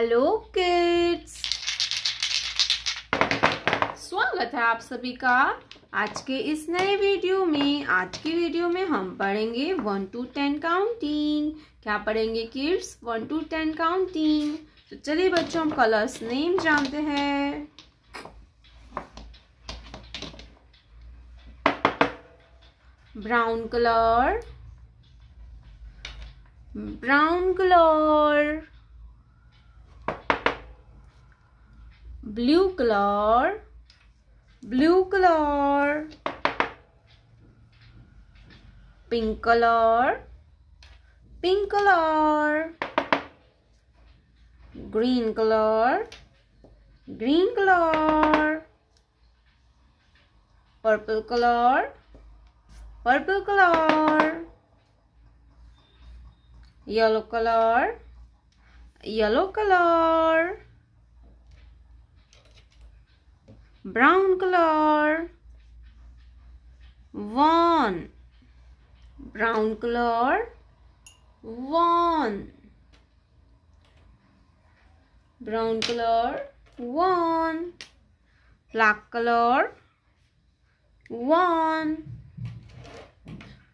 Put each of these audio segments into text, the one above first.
hello kids स्वागत है आप सभी का आज के इस नए वीडियो में आज की वीडियो में हम पढ़ेंगे वन टू टेन काउंटिंग क्या पढ़ेंगे kids one two ten counting तो चलिए बच्चों हम कलर्स नेम जानते हैं brown colour brown colour blue colour blue colour pink colour pink colour green color green color purple color purple color yellow color yellow color brown color one brown color one brown color one black color one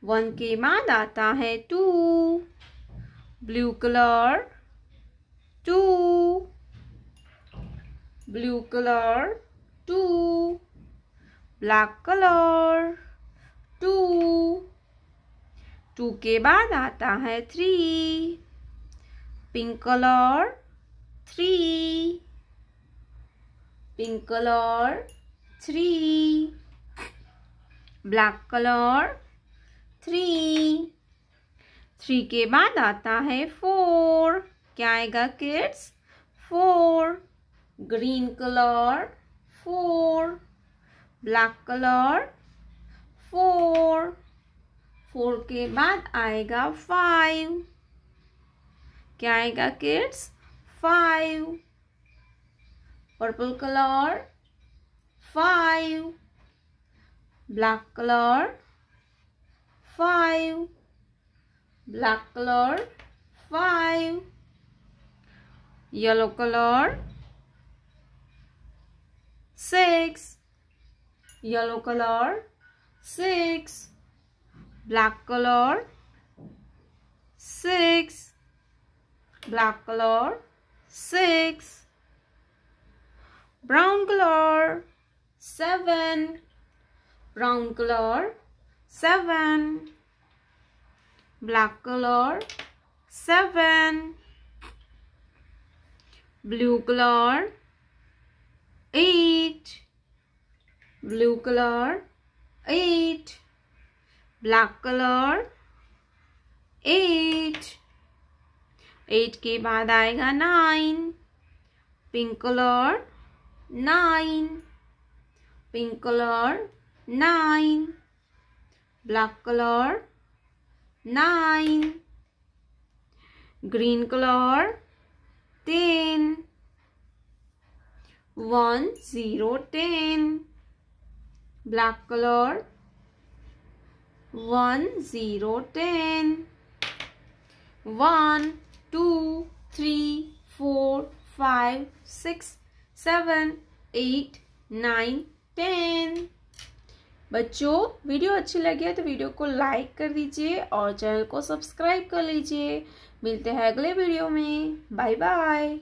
one के बाद आता है two blue colour two blue colour two black color two two के बाद आता है three pink colour three pink colour three black colour three three के बाद आता है फोर क्या आएगा kids four green colour four black color four four के बाद आएगा फाइव क्या आएगा kids five purple colour five black colour five black colour five yellow colour 6 yellow color 6 black color 6 black color 6 brown color 7 brown color 7 black color 7 blue color eight blue color eight black color eight eight के बाद आएगा nine pink colour nine pink colour nine black colour nine green colour ten one zero ten black colour one zero ten one two three four five six seven eight nine ten बच्चों video अच्छी है तो video को like कर दीजिए और channel को subscribe कर लीजिए मिलते हैं अगले वीडियो में बाय बाय